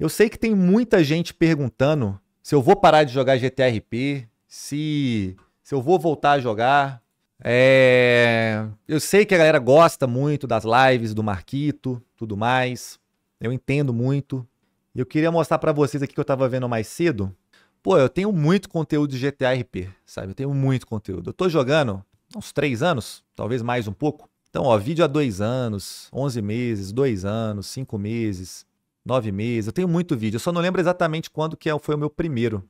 Eu sei que tem muita gente perguntando se eu vou parar de jogar GTRP, se, se eu vou voltar a jogar. É... Eu sei que a galera gosta muito das lives do Marquito, tudo mais. Eu entendo muito. Eu queria mostrar para vocês aqui que eu tava vendo mais cedo. Pô, eu tenho muito conteúdo de GTRP, sabe? Eu tenho muito conteúdo. Eu tô jogando uns três anos, talvez mais um pouco. Então, ó, vídeo há dois anos, onze meses, dois anos, cinco meses nove meses. Eu tenho muito vídeo. Eu só não lembro exatamente quando que é foi o meu primeiro.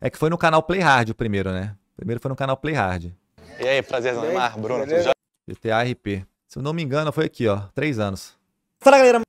É que foi no canal Play Hard o primeiro, né? O primeiro foi no canal Play Hard. E aí, prazer, Neymar, Bruno. Já... GTA RP. Se eu não me engano, foi aqui, ó. Três anos. Fala, galera.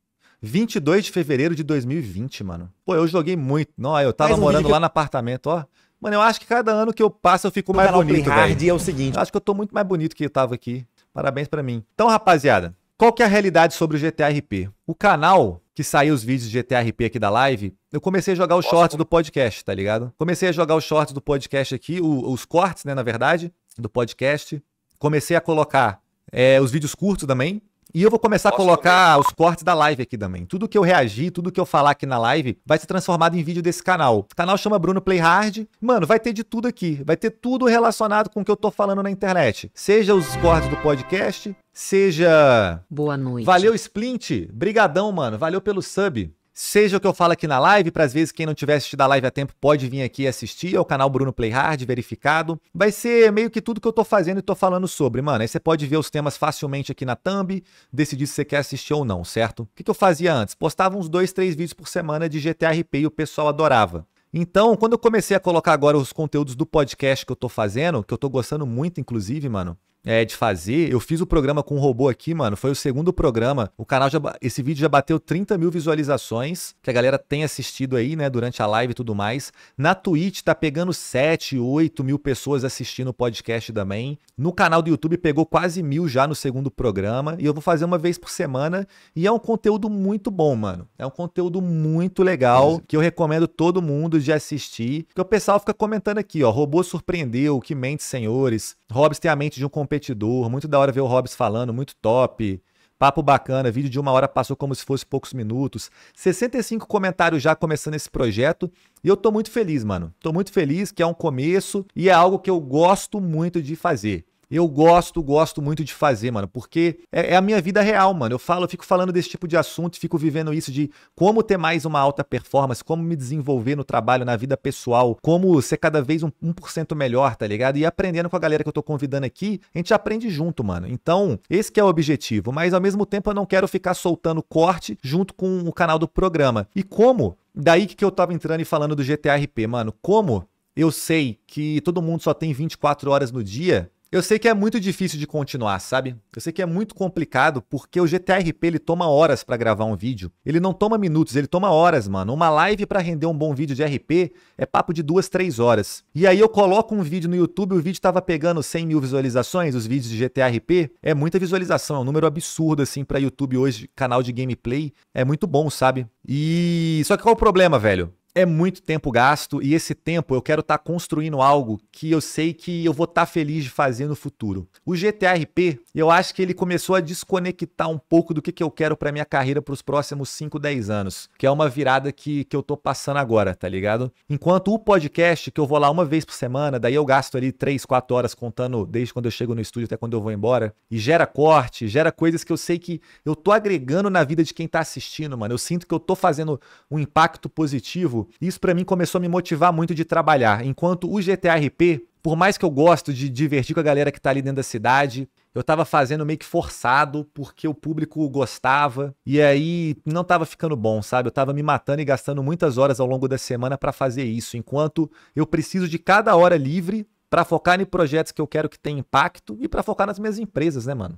22 de fevereiro de 2020, mano. Pô, eu joguei muito. Não, eu tava um morando lá no apartamento, ó. Mano, eu acho que cada ano que eu passo eu fico no mais canal bonito, Play Hard é o seguinte. Eu acho que eu tô muito mais bonito que eu tava aqui. Parabéns para mim. Então, rapaziada, qual que é a realidade sobre o GTRP? O canal que saiu os vídeos de GTRP aqui da live, eu comecei a jogar os shorts do podcast, tá ligado? Comecei a jogar os shorts do podcast aqui, o, os cortes, né, na verdade, do podcast. Comecei a colocar é, os vídeos curtos também, e eu vou começar a colocar os cortes da live aqui também. Tudo que eu reagir, tudo que eu falar aqui na live, vai ser transformado em vídeo desse canal. O canal chama Bruno Playhard. Mano, vai ter de tudo aqui. Vai ter tudo relacionado com o que eu tô falando na internet. Seja os cortes do podcast, seja. Boa noite. Valeu, Splint. Brigadão, mano. Valeu pelo sub. Seja o que eu falo aqui na live, para às vezes quem não tiver assistido a live a tempo pode vir aqui assistir, é o canal Bruno Playhard, verificado. Vai ser meio que tudo que eu tô fazendo e tô falando sobre, mano. Aí você pode ver os temas facilmente aqui na thumb, decidir se você quer assistir ou não, certo? O que, que eu fazia antes? Postava uns dois, três vídeos por semana de GTRP e o pessoal adorava. Então, quando eu comecei a colocar agora os conteúdos do podcast que eu tô fazendo, que eu tô gostando muito, inclusive, mano, é, de fazer. Eu fiz o programa com o robô aqui, mano. Foi o segundo programa. O canal já. Esse vídeo já bateu 30 mil visualizações, que a galera tem assistido aí, né, durante a live e tudo mais. Na Twitch tá pegando 7, 8 mil pessoas assistindo o podcast também. No canal do YouTube pegou quase mil já no segundo programa. E eu vou fazer uma vez por semana. E é um conteúdo muito bom, mano. É um conteúdo muito legal que eu recomendo todo mundo de assistir. Porque o pessoal fica comentando aqui, ó. Robô surpreendeu, que mente senhores. Robs tem a mente de um competidor, muito da hora ver o Hobbs falando, muito top. Papo bacana, vídeo de uma hora passou como se fosse poucos minutos. 65 comentários já começando esse projeto. E eu tô muito feliz, mano. Tô muito feliz que é um começo e é algo que eu gosto muito de fazer. Eu gosto, gosto muito de fazer, mano, porque é, é a minha vida real, mano. Eu falo, eu fico falando desse tipo de assunto, fico vivendo isso de como ter mais uma alta performance, como me desenvolver no trabalho, na vida pessoal, como ser cada vez um 1% melhor, tá ligado? E aprendendo com a galera que eu tô convidando aqui, a gente aprende junto, mano. Então, esse que é o objetivo, mas ao mesmo tempo eu não quero ficar soltando corte junto com o canal do programa. E como? Daí que eu tava entrando e falando do GTRP, mano. Como eu sei que todo mundo só tem 24 horas no dia, eu sei que é muito difícil de continuar, sabe? Eu sei que é muito complicado porque o GTRP ele toma horas para gravar um vídeo. Ele não toma minutos, ele toma horas, mano. Uma live para render um bom vídeo de RP é papo de duas, três horas. E aí eu coloco um vídeo no YouTube, o vídeo tava pegando 100 mil visualizações, os vídeos de GTRP É muita visualização, é um número absurdo assim para YouTube hoje, canal de gameplay. É muito bom, sabe? E só que qual é o problema, velho? é muito tempo gasto e esse tempo eu quero estar tá construindo algo que eu sei que eu vou estar tá feliz de fazer no futuro. O GTRP eu acho que ele começou a desconectar um pouco do que, que eu quero para minha carreira para os próximos 5, 10 anos, que é uma virada que, que eu tô passando agora, tá ligado? Enquanto o podcast, que eu vou lá uma vez por semana, daí eu gasto ali 3, 4 horas contando desde quando eu chego no estúdio até quando eu vou embora, e gera corte, gera coisas que eu sei que eu tô agregando na vida de quem tá assistindo, mano. Eu sinto que eu tô fazendo um impacto positivo isso para mim começou a me motivar muito de trabalhar. Enquanto o GTRP, por mais que eu gosto de divertir com a galera que tá ali dentro da cidade, eu tava fazendo meio que forçado porque o público gostava e aí não tava ficando bom, sabe? Eu tava me matando e gastando muitas horas ao longo da semana para fazer isso, enquanto eu preciso de cada hora livre para focar em projetos que eu quero que tenham impacto e para focar nas minhas empresas, né, mano?